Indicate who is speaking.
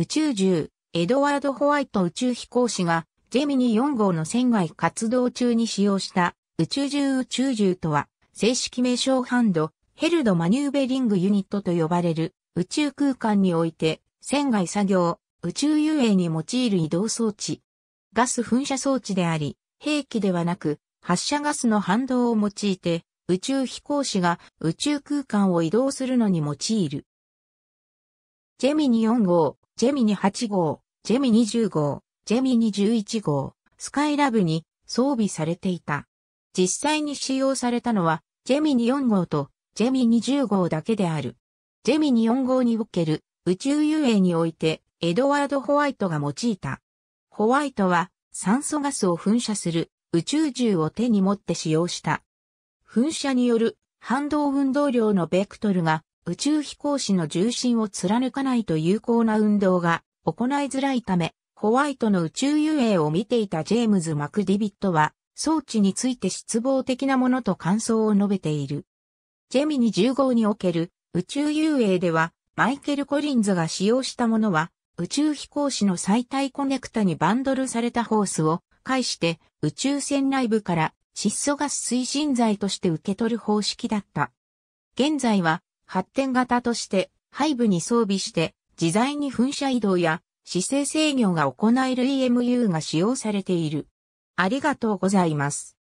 Speaker 1: 宇宙獣、エドワード・ホワイト宇宙飛行士が、ジェミニ4号の船外活動中に使用した宇宙獣宇宙獣とは、正式名称ハンド、ヘルドマニューベリングユニットと呼ばれる宇宙空間において、船外作業、宇宙遊泳に用いる移動装置。ガス噴射装置であり、兵器ではなく、発射ガスの反動を用いて、宇宙飛行士が宇宙空間を移動するのに用いる。ジェミニ4号、ジェミニ8号、ジェミニ10号、ジェミニ11号、スカイラブに装備されていた。実際に使用されたのは、ジェミニ4号とジェミニ10号だけである。ジェミニ4号における宇宙遊泳において、エドワード・ホワイトが用いた。ホワイトは酸素ガスを噴射する宇宙銃を手に持って使用した。噴射による反動運動量のベクトルが宇宙飛行士の重心を貫かないと有効な運動が行いづらいため、ホワイトの宇宙遊泳を見ていたジェームズ・マクディビットは、装置について失望的なものと感想を述べている。ジェミニ10号における宇宙遊泳では、マイケル・コリンズが使用したものは、宇宙飛行士の最大コネクタにバンドルされたホースを介して宇宙船内部から窒素ガス推進剤として受け取る方式だった。現在は発展型として背部に装備して自在に噴射移動や姿勢制御が行える EMU が使用されている。ありがとうございます。